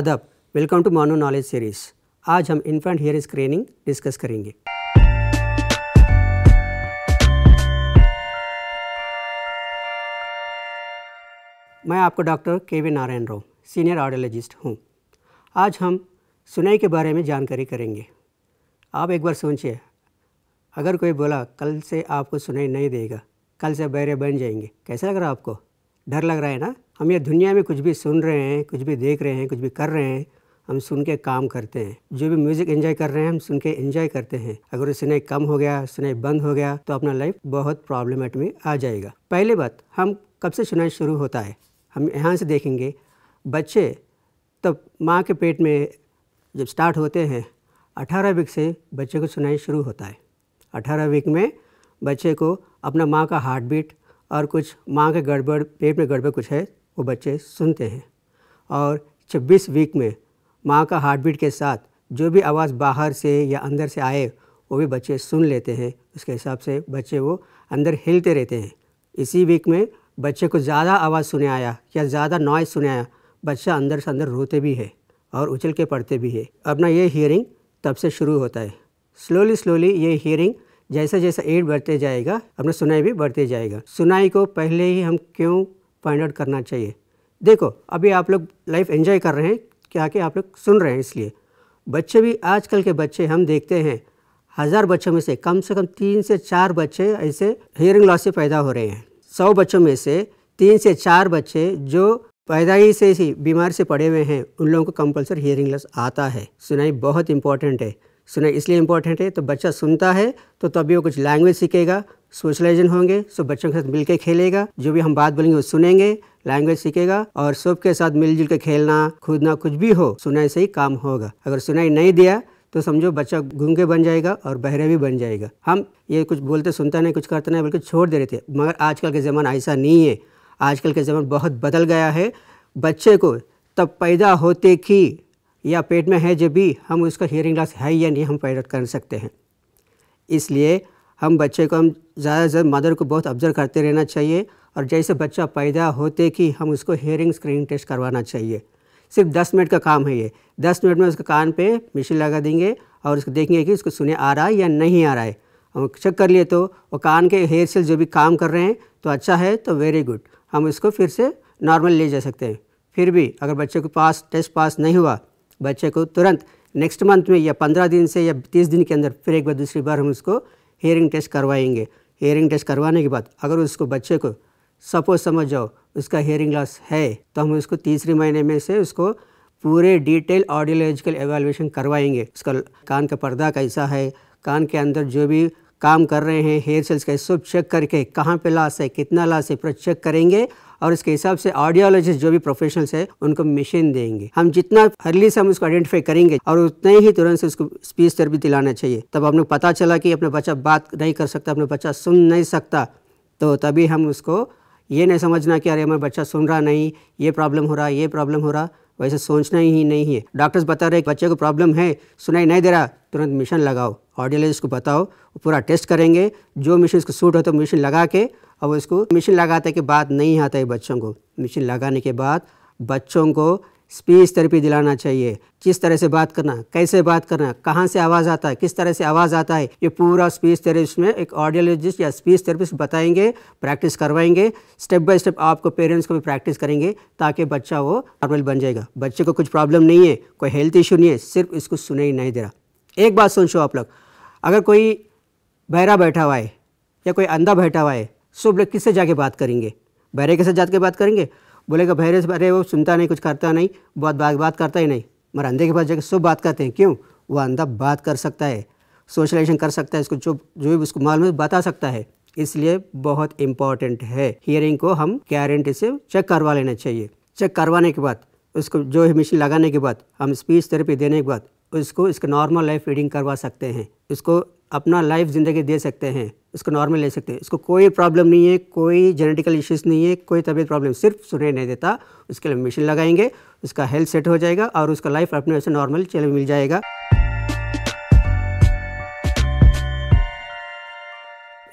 आदाब welcome to Mano knowledge series आज हम इन्फेंट हेयर स्क्रीनिंग डिस्कस करेंगे मैं आपका doctor K V Narayan Rao senior audiologist हूँ आज हम सुनाई के बारे में जानकारी करेंगे आप एक बार सोचिए अगर कोई बोला कल से आपको सुनाई नहीं देगा कल से बहरे बन जाएंगे कैसा लग रहा है आपको डर लग रहा है ना हम ये दुनिया में कुछ भी सुन रहे हैं कुछ भी देख रहे हैं कुछ भी कर रहे हैं हम सुन के काम करते हैं जो भी म्यूज़िक एंजॉय कर रहे हैं हम सुन के एंजॉय करते हैं अगर सुनाई कम हो गया सुनाई बंद हो गया तो अपना लाइफ बहुत प्रॉब्लमेट में आ जाएगा पहली बात हम कब से सुनाई शुरू होता है हम यहाँ से देखेंगे बच्चे तब माँ के पेट में जब स्टार्ट होते हैं अठारह वीक से बच्चे को सुनाई शुरू होता है अठारह वीक में बच्चे को अपना माँ का हार्ट बीट और कुछ माँ के गड़बड़ पेट में गड़बड़ कुछ है वो बच्चे सुनते हैं और 26 वीक में माँ का हार्ट बीट के साथ जो भी आवाज़ बाहर से या अंदर से आए वो भी बच्चे सुन लेते हैं उसके हिसाब से बच्चे वो अंदर हिलते रहते हैं इसी वीक में बच्चे को ज़्यादा आवाज़ सुने आया या ज़्यादा नॉइज सुने आया बच्चा अंदर से अंदर रोते भी है और उछल के पढ़ते भी है अपना ये हियरिंग तब से शुरू होता है स्लोली स्लोली ये हियरिंग जैसा जैसा एड बढ़ते जाएगा अपना सुनाई भी बढ़ते जाएगा सुनाई को पहले ही हम क्यों फाइंड आउट करना चाहिए देखो अभी आप लोग लाइफ एंजॉय कर रहे हैं क्या कि आप लोग सुन रहे हैं इसलिए बच्चे भी आजकल के बच्चे हम देखते हैं हज़ार बच्चों में से कम से कम तीन से चार बच्चे ऐसे हेयरिंग लॉस से पैदा हो रहे हैं सौ बच्चों में से तीन से चार बच्चे जो पैदाई से ही बीमार से पड़े हुए हैं उन लोगों को कंपलसर हियरिंग लॉस आता है सुनाई बहुत इंपॉर्टेंट है सुनाई इसलिए इंपॉर्टेंट है तो बच्चा सुनता है तो तभी वो कुछ लैंग्वेज सीखेगा सोशलाइजन होंगे सब बच्चों के साथ मिलकर खेलेगा जो भी हम बात बोलेंगे वो सुनेंगे लैंग्वेज सीखेगा और सबके साथ मिलजुल के खेलना कूदना कुछ भी हो सुनाई से ही काम होगा अगर सुनाई नहीं दिया तो समझो बच्चा गूंगे बन जाएगा और बहरे भी बन जाएगा हम ये कुछ बोलते सुनता नहीं कुछ करते नहीं बल्कि छोड़ दे रहे थे मगर आजकल के ज़माना ऐसा नहीं है आजकल के ज़माना बहुत बदल गया है बच्चे को तब पैदा होते कि या पेट में है जब भी हम उसका हियरिंग लॉस है या नहीं हम पैदा कर सकते हैं इसलिए हम बच्चे को हम ज़्यादा से ज़्यादा मदर को बहुत ऑब्जर्व करते रहना चाहिए और जैसे बच्चा पैदा होते कि हम उसको हेयरिंग स्क्रीनिंग टेस्ट करवाना चाहिए सिर्फ दस मिनट का काम है ये दस मिनट में उसके कान पे मशीन लगा देंगे और उसको देखेंगे कि उसको सुने आ रहा है या नहीं आ रहा है हम चेक कर लिए तो वो कान के हेयर सेल जो भी काम कर रहे हैं तो अच्छा है तो वेरी गुड हम इसको फिर से नॉर्मल ले जा सकते हैं फिर भी अगर बच्चे को पास टेस्ट पास नहीं हुआ बच्चे को तुरंत नेक्स्ट मंथ में या पंद्रह दिन से या तीस दिन के अंदर फिर एक बार दूसरी बार हम उसको हेयरिंग टेस्ट करवाएंगे हेयरिंग टेस्ट करवाने के बाद अगर उसको बच्चे को सपोज समझ जाओ उसका हेयरिंग लॉस है तो हम उसको तीसरे महीने में से उसको पूरे डिटेल ऑडियोलॉजिकल एवेलुएशन करवाएंगे उसका कान का पर्दा कैसा है कान के अंदर जो भी काम कर रहे हैं हेयर सेल्स का सब चेक करके कहाँ पे लॉस है कितना लॉस है पूरा चेक करेंगे और उसके हिसाब से ऑडियोलॉजिस्ट जो भी प्रोफेशनल्स है उनको मशीन देंगे हम जितना अर्ली से हम उसको आइडेंटिफाई करेंगे और उतने ही तुरंत से उसको स्पीच थेरेपी दिलाना चाहिए तब हम लोग पता चला कि अपना बच्चा बात नहीं कर सकता अपना बच्चा सुन नहीं सकता तो तभी हम उसको ये नहीं समझना कि अरे हमारा बच्चा सुन रहा नहीं ये प्रॉब्लम हो रहा ये प्रॉब्लम हो रहा वैसे सोचना ही नहीं है डॉक्टर्स बता रहे बच्चे को प्रॉब्लम है सुनाई नहीं दे रहा तुरंत मिशन लगाओ ऑडियोलॉजिस्ट को बताओ पूरा टेस्ट करेंगे जो मिशन उसको सूट हो तो मिशन लगा के अब इसको मशीन लगाते के बाद नहीं आता है बच्चों को मशीन लगाने के बाद बच्चों को स्पीच थेरेपी दिलाना चाहिए किस तरह से बात करना कैसे बात करना कहाँ से आवाज़ आता है किस तरह से आवाज़ आता है ये पूरा स्पीच थेरेपिस्ट में एक ऑडियोलॉजिस्ट या स्पीच थेरेपिस्ट बताएंगे प्रैक्टिस करवाएंगे स्टेप बाय स्टेप आपको पेरेंट्स को भी प्रैक्टिस करेंगे ताकि बच्चा वो नॉर्मल बन जाएगा बच्चे को कुछ प्रॉब्लम नहीं है कोई हेल्थ इशू नहीं है सिर्फ इसको सुने ही नहीं दे रहा एक बात सुन आप लोग अगर कोई बहरा बैठा हुआ है या कोई अंधा बैठा हुआ है सो बोले किससे जाके बात करेंगे बहरे के साथ जाके बात करेंगे बोलेगा बहरे से भरे वो सुनता नहीं कुछ करता नहीं बहुत बात बात करता ही नहीं मगर अंधे के पास जाके सब बात करते हैं क्यों वो अंधा बात कर सकता है सोशलाइजेशन कर सकता है इसको जो जो भी उसको मालूम है बता सकता है इसलिए बहुत इम्पॉर्टेंट है हियरिंग को हम गारंटी से चेक करवा लेना चाहिए चेक करवाने के बाद उसको जो है मशीन लगाने के बाद हम स्पीच थेरेपी देने के बाद उसको इसका नॉर्मल लाइफ फीडिंग करवा सकते हैं इसको अपना लाइफ ज़िंदगी दे सकते हैं इसको नॉर्मल ले सकते हैं इसको कोई प्रॉब्लम नहीं है कोई जेनेटिकल इश्यूज नहीं है कोई तबीयत प्रॉब्लम सिर्फ सुने नहीं देता उसके लिए मशीन लगाएंगे उसका हेल्थ सेट हो जाएगा और उसका लाइफ अपने वैसे नॉर्मल चले मिल जाएगा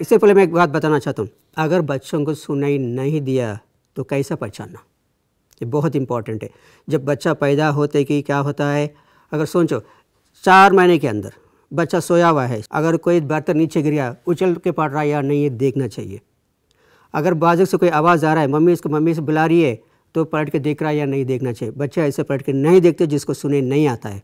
इससे पहले मैं एक बात बताना चाहता हूँ अगर बच्चों को सुनाई नहीं दिया तो कैसा पहचानना ये बहुत इंपॉर्टेंट है जब बच्चा पैदा होते कि क्या होता है अगर सोचो चार महीने के अंदर बच्चा सोया हुआ है अगर कोई बर्तन नीचे गया उछल के पड़ रहा है या नहीं ये देखना चाहिए अगर बाजू से कोई आवाज़ आ रहा है मम्मी इसको मम्मी से बुला रही है तो पलट के देख रहा है या नहीं देखना चाहिए बच्चा ऐसे पलट के नहीं देखते जिसको सुने नहीं आता है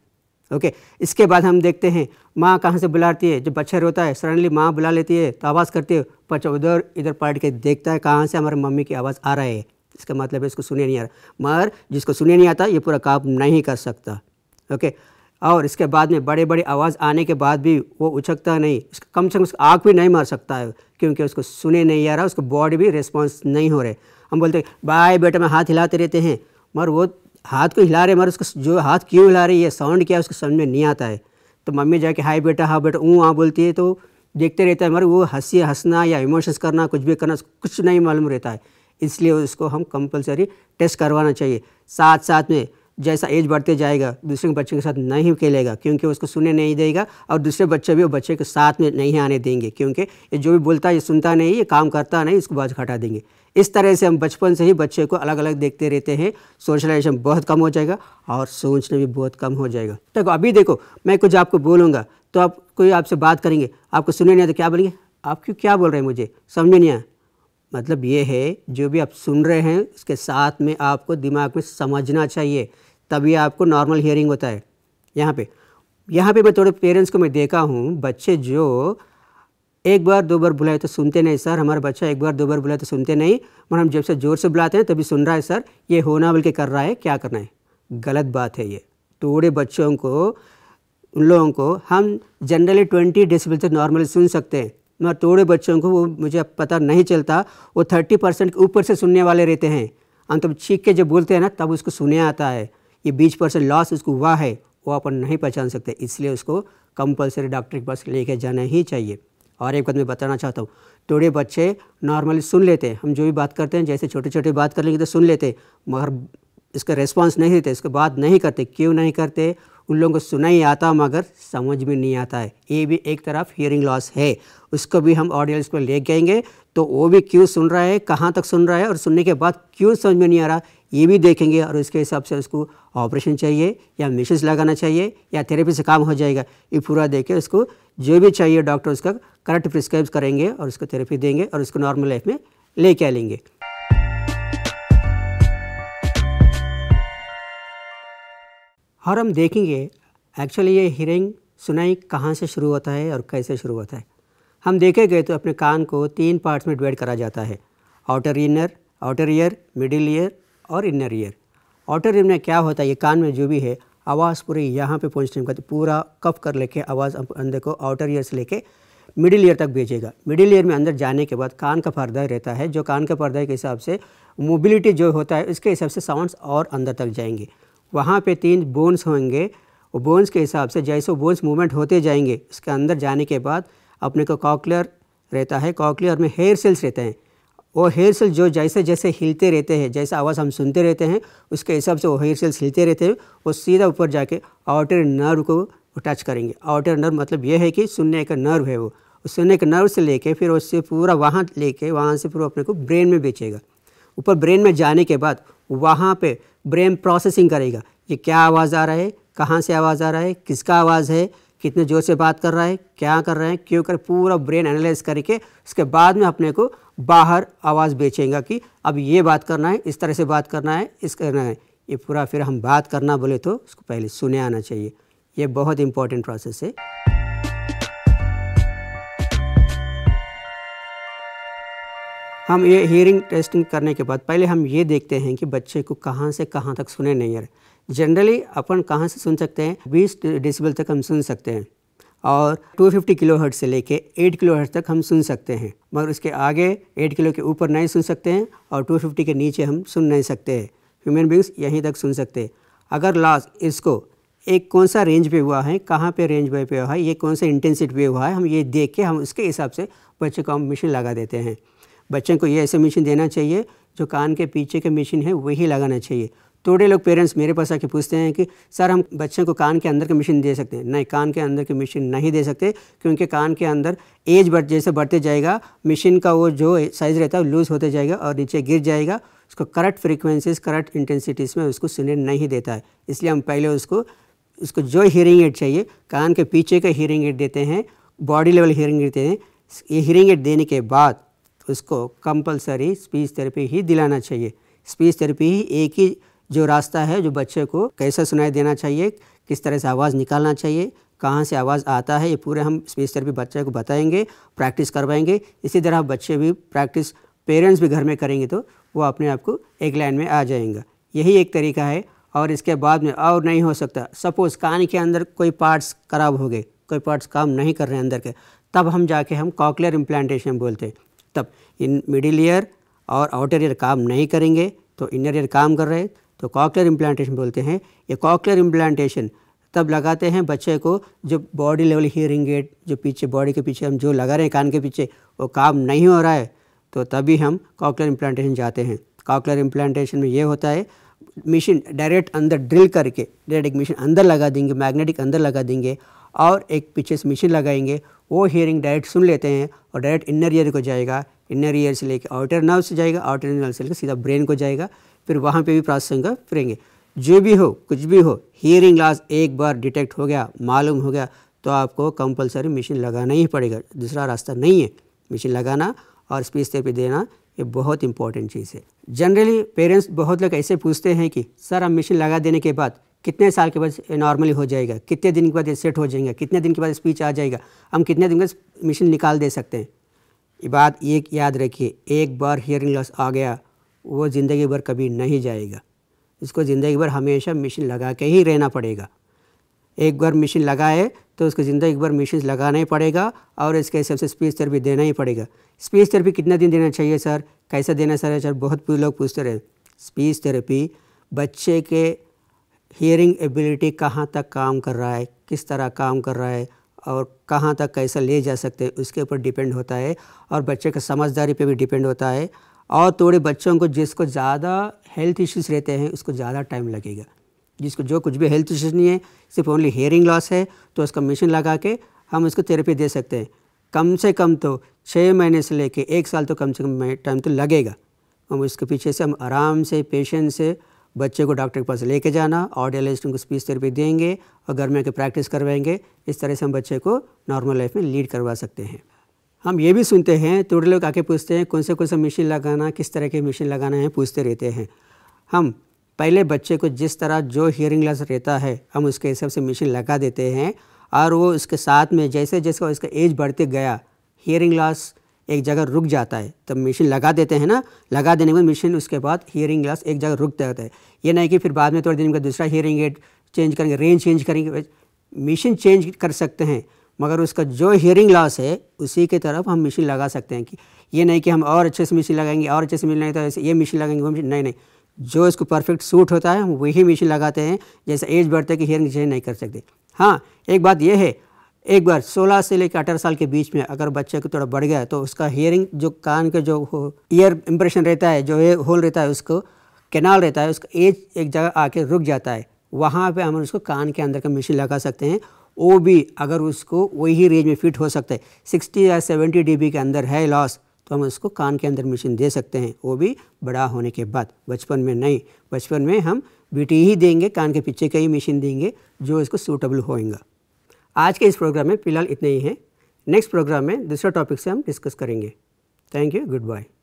ओके इसके बाद हम देखते हैं माँ कहाँ से बुलाती है जब बच्चा रोता है सडनली माँ बुला लेती है तो आवाज़ करती है बच्चा उधर इधर पलट के देखता है कहाँ से हमारे मम्मी की आवाज़ आ रहा है इसका मतलब है इसको सुने नहीं आ रहा मगर जिसको सुने नहीं आता ये पूरा काम नहीं कर सकता ओके और इसके बाद में बड़े बड़े आवाज़ आने के बाद भी वो उछकता नहीं कम से कम उसको आँख भी नहीं मार सकता है क्योंकि उसको सुने नहीं आ रहा उसको बॉडी भी रिस्पॉन्स नहीं हो रहे हम बोलते बाय बेटा में हाथ हिलाते रहते हैं मगर वो हाथ को हिला रहे मगर उसको जो हाथ क्यों हिला रही है साउंड क्या है उसको समझ में नहीं आता है तो मम्मी जाके हाय बेटा हाँ बेटा ऊँ हाँ बोलती है तो देखते रहता है मगर वो हंसी हंसना या इमोशंस करना कुछ भी करना कुछ नहीं मालूम रहता है इसलिए उसको हम कंपलसरी टेस्ट करवाना चाहिए साथ साथ में जैसा एज बढ़ते जाएगा दूसरे बच्चे के साथ नहीं खेलेगा क्योंकि उसको सुनने नहीं देगा और दूसरे बच्चे भी वो बच्चे के साथ में नहीं आने देंगे क्योंकि ये जो भी बोलता है ये सुनता नहीं ये काम करता नहीं उसको बाज हटा देंगे इस तरह से हम बचपन से ही बच्चे को अलग अलग देखते रहते हैं सोशलाइजेशन बहुत कम हो जाएगा और सोचना भी बहुत कम हो जाएगा देखो अभी देखो मैं कुछ आपको बोलूँगा तो आप कोई आपसे बात करेंगे आपको सुने नहीं तो क्या बोलेंगे आप क्यों क्या बोल रहे हैं मुझे समझ नहीं आया मतलब ये है जो भी आप सुन रहे हैं उसके साथ में आपको दिमाग में समझना चाहिए तभी आपको नॉर्मल हियरिंग होता है यहाँ पे यहाँ पे मैं थोड़े पेरेंट्स को मैं देखा हूँ बच्चे जो एक बार दो बार बुलाए तो सुनते नहीं सर हमारा बच्चा एक बार दो बार बुलाए तो सुनते नहीं मगर हम जब से ज़ोर से बुलाते हैं तभी सुन रहा है सर ये होना बल्कि कर रहा है क्या करना है गलत बात है ये थोड़े तो बच्चों को उन लोगों को हम जनरली ट्वेंटी डेसिबल से नॉर्मली सुन सकते हैं मैं थोड़े बच्चों को वो मुझे पता नहीं चलता वो थर्टी परसेंट के ऊपर से सुनने वाले रहते हैं हम तब चीख के जब बोलते हैं ना तब उसको सुने आता है ये बीस परसेंट लॉस उसको हुआ है वो अपन नहीं पहचान सकते इसलिए उसको कंपलसरी डॉक्टर के पास लेके जाना ही चाहिए और एक बात मैं बताना चाहता हूँ थोड़े बच्चे नॉर्मली सुन लेते हैं हम जो भी बात करते हैं जैसे छोटे छोटे बात कर लेंगे तो सुन लेते मगर इसका रिस्पॉन्स नहीं देते इसके बाद नहीं करते क्यों नहीं करते उन लोगों को सुनाई आता मगर समझ में नहीं आता है ये भी एक तरफ हियरिंग लॉस है उसको भी हम ऑडियंस को ले जाएंगे तो वो भी क्यों सुन रहा है कहाँ तक सुन रहा है और सुनने के बाद क्यों समझ में नहीं आ रहा ये भी देखेंगे और उसके हिसाब से उसको ऑपरेशन चाहिए या मिशेज लगाना चाहिए या थेरेपी से काम हो जाएगा ये पूरा देख के उसको जो भी चाहिए डॉक्टर उसका करेक्ट प्रिस्क्राइब करेंगे और उसको थेरेपी देंगे और उसको नॉर्मल लाइफ में ले के लेंगे और हम देखेंगे एक्चुअली ये हियरिंग सुनाई कहाँ से शुरू होता है और कैसे शुरू होता है हम देखे गए तो अपने कान को तीन पार्ट्स में डिवाइड करा जाता है outer inner outer ear middle ear और इनर ईयर आउटर ईयर में क्या होता है ये कान में जो भी है आवाज़ पूरी यहाँ पे पहुँचने का पूरा कफ कर लेके आवाज़ अंदर को आउटर ईयर से लेके मिडिल ईयर तक भेजेगा मिडिल ईयर में अंदर जाने के बाद कान का पर्दा रहता है जो कान का पर्दा के हिसाब से मोबिलिटी जो होता है उसके हिसाब से साउंड्स और अंदर तक जाएंगे वहाँ पे तीन बोन्स होंगे वो बोन्स के हिसाब से जैसे बोन्स मूवमेंट होते जाएंगे उसके अंदर जाने के बाद अपने को कॉकलियर रहता है कॉकलियर में हेयर सेल्स रहते हैं वो हेयर सेल्स जो जैसे जैसे हिलते रहते हैं जैसे आवाज़ हम सुनते रहते हैं उसके हिसाब से वो हेयर सेल्स हिलते रहते हैं वो सीधा ऊपर जाके आउटर नर्व को टच करेंगे आउटर नर्व मतलब ये है कि सुनने का नर्व है वो सुनने के नर्व से लेके फिर उससे पूरा वहाँ लेके वहाँ से फिर अपने को ब्रेन में बेचेगा ऊपर ब्रेन में जाने के बाद वहाँ पे ब्रेन प्रोसेसिंग करेगा ये क्या आवाज़ आ रहा है कहाँ से आवाज़ आ रहा है किसका आवाज़ है कितने ज़ोर से बात कर रहा है क्या कर रहे हैं क्यों कर पूरा ब्रेन एनालाइज करके उसके बाद में अपने को बाहर आवाज़ बेचेगा कि अब ये बात करना है इस तरह से बात करना है इस करना है ये पूरा फिर हम बात करना बोले तो उसको पहले सुने आना चाहिए ये बहुत इंपॉर्टेंट प्रोसेस है हम ये हियरिंग टेस्टिंग करने के बाद पहले हम ये देखते हैं कि बच्चे को कहाँ से कहाँ तक सुने नहीं है जनरली अपन कहाँ से सुन सकते हैं 20 डेसिबल तक हम सुन सकते हैं और 250 किलो हर्ट से लेके 8 किलो हर्ट तक हम सुन सकते हैं मगर उसके आगे 8 किलो के ऊपर नहीं सुन सकते हैं और 250 के नीचे हम सुन नहीं सकते हैं ह्यूमन बींग्स यहीं तक सुन सकते हैं अगर लास्ट इसको एक कौन सा रेंज पे हुआ है कहाँ पे रेंज पे हुआ है ये कौन सा इंटेंसिटी पे हुआ है हम ये देख के हम उसके हिसाब से बच्चे को हम मशीन लगा देते हैं बच्चों को ये ऐसे मशीन देना चाहिए जो कान के पीछे के मशीन है वही लगाना चाहिए थोड़े लोग पेरेंट्स मेरे पास आके पूछते हैं कि सर हम बच्चों को कान के अंदर की मशीन दे सकते हैं नहीं कान के अंदर की मशीन नहीं दे सकते क्योंकि कान के अंदर एज बढ़ जैसे बढ़ते जाएगा मशीन का वो जो साइज़ रहता है लूज़ होते जाएगा और नीचे गिर जाएगा उसको करेक्ट फ्रिक्वेंसीज करेक्ट इंटेंसिटीज़ में उसको सुनने नहीं देता है इसलिए हम पहले उसको उसको जो हियरिंग एड चाहिए कान के पीछे का हियरिंग एड देते हैं बॉडी लेवल हियरिंग एड देते हैं ये हियरिंग एड देने के बाद तो उसको कंपलसरी स्पीच थेरेपी ही दिलाना चाहिए स्पीच थेरेपी ही एक ही जो रास्ता है जो बच्चे को कैसे सुनाई देना चाहिए किस तरह से आवाज़ निकालना चाहिए कहाँ से आवाज़ आता है ये पूरे हम स्पीच थेरेपी बच्चे को बताएंगे प्रैक्टिस करवाएंगे इसी तरह बच्चे भी प्रैक्टिस पेरेंट्स भी घर में करेंगे तो वो अपने आप को एक लाइन में आ जाएंगे यही एक तरीका है और इसके बाद में और नहीं हो सकता सपोज़ कान के अंदर कोई पार्ट्स खराब हो गए कोई पार्ट्स काम नहीं कर रहे अंदर के तब हम जाके हम कॉकलेयर इम्प्लांटेशन बोलते हैं तब इन मिडिल ईयर और आउटर ईयर काम नहीं करेंगे तो इनर ईयर काम कर रहे हैं तो कॉकलर इम्प्लांटेशन बोलते हैं ये कॉकलर इम्प्लांटेशन तब लगाते हैं बच्चे को जो बॉडी लेवल हियरिंग एड जो पीछे बॉडी के पीछे हम जो लगा रहे हैं कान के पीछे वो काम नहीं हो रहा है तो तभी हम कॉकलर इम्प्लांटेशन जाते हैं कॉकलर इम्प्लांटेशन में ये होता है मशीन डायरेक्ट अंदर ड्रिल करके डायरेक्ट मशीन अंदर लगा देंगे मैग्नेटिक अंदर लगा देंगे और एक पीछे से मशीन लगाएंगे वो हियरिंग डायरेक्ट सुन लेते हैं और डायरेक्ट इनर ईयर को जाएगा इनर ईयर से लेकर आउटर नर्व से जाएगा आउटर नर्व से लेकर सीधा ब्रेन को जाएगा फिर वहाँ पे भी प्रासंग फिरेंगे जो भी हो कुछ भी हो हियरिंग लॉस एक बार डिटेक्ट हो गया मालूम हो गया तो आपको कंपलसरी मशीन लगाना ही पड़ेगा दूसरा रास्ता नहीं है मशीन लगाना और स्पीच थेरेपी देना ये बहुत इंपॉर्टेंट चीज़ है जनरली पेरेंट्स बहुत लोग ऐसे पूछते हैं कि सर हम मशीन लगा देने के बाद कितने साल के बाद नॉर्मली हो जाएगा कितने दिन के बाद ये सेट हो जाएगा कितने दिन के बाद स्पीच आ जाएगा हम कितने दिन बाद मशीन निकाल दे सकते हैं ये बात एक याद रखिए एक बार हियरिंग लॉस आ गया वो ज़िंदगी भर कभी नहीं जाएगा इसको ज़िंदगी भर हमेशा मशीन लगा के ही रहना पड़ेगा एक बार मशीन लगाए तो उसको ज़िंदगी भर मशीन लगाना ही पड़ेगा और इसके हिसाब से स्पीच थेरेपी देना ही पड़ेगा स्पीच थेरेपी कितना दिन देना चाहिए सर कैसा देना सर सर बहुत लोग पूछते रहे स्पीच थेरेपी बच्चे के हियरिंग एबिलिटी कहाँ तक काम कर रहा है किस तरह काम कर रहा है और कहाँ तक कैसे ले जा सकते हैं उसके ऊपर डिपेंड होता है और बच्चे का समझदारी पे भी डिपेंड होता है और थोड़े बच्चों को जिसको ज़्यादा हेल्थ इश्यूज रहते हैं उसको ज़्यादा टाइम लगेगा जिसको जो कुछ भी हेल्थ इश्यूज नहीं है सिर्फ ओनली हेयरिंग लॉस है तो उसका मशीन लगा के हम उसको थेरेपी दे सकते हैं कम से कम तो छः महीने से लेके एक साल तो कम से कम टाइम तो लगेगा हम उसके पीछे से हम आराम से पेशेंस से बच्चे को डॉक्टर के पास लेके जाना ऑडियोलॉजिस्ट उनको स्पीच थेरेपी देंगे और घर में आकर प्रैक्टिस करवाएंगे इस तरह से हम बच्चे को नॉर्मल लाइफ में लीड करवा सकते हैं हम ये भी सुनते हैं थोड़े लोग आके पूछते हैं कौन से कौन सा मशीन लगाना किस तरह के मशीन लगाना है पूछते रहते हैं हम पहले बच्चे को जिस तरह जो हियरिंग लॉस रहता है हम उसके हिसाब से मशीन लगा देते हैं और वो उसके साथ में जैसे जैसे उसका एज बढ़ते गया हियरिंग लॉस एक जगह रुक जाता है तब मशीन लगा देते हैं ना लगा देने के बाद मशीन उसके बाद हियरिंग ग्लास एक जगह रुक जाता है ये नहीं कि फिर बाद में थोड़े दिन का दूसरा हियरिंग एड चेंज करेंगे रेंज चेंज करेंगे मशीन चेंज कर सकते हैं मगर उसका जो हियरिंग लॉस है उसी के तरफ हम मशीन लगा सकते हैं कि ये नहीं कि हम और अच्छे से मशीन लगाएंगे और अच्छे से मिल नहीं तो ऐसे ये मशीन लगाएंगे वो मशीन नहीं नहीं जो इसको परफेक्ट सूट होता है हम वही मशीन लगाते हैं जैसे एज बढ़ते कि हियरिंग चेंज नहीं कर सकते हाँ एक बात यह है एक बार 16 से लेकर अठारह साल के बीच में अगर बच्चे को थोड़ा बढ़ गया तो उसका हियरिंग जो कान के जो ईयर इम्प्रेशन रहता है जो होल रहता है उसको कैनाल रहता है उसका एज एक जगह आके रुक जाता है वहाँ पे हम उसको कान के अंदर का मशीन लगा सकते हैं वो भी अगर उसको वही रेंज में फिट हो सकता है सिक्सटी या सेवेंटी डी के अंदर है लॉस तो हम उसको कान के अंदर मशीन दे सकते हैं वो भी बड़ा होने के बाद बचपन में नहीं बचपन में हम बी e ही देंगे कान के पीछे का ही मशीन देंगे जो इसको सूटेबल होएगा आज के इस प्रोग्राम में फिलहाल इतने ही हैं नेक्स्ट प्रोग्राम में दूसरे टॉपिक से हम डिस्कस करेंगे थैंक यू गुड बाय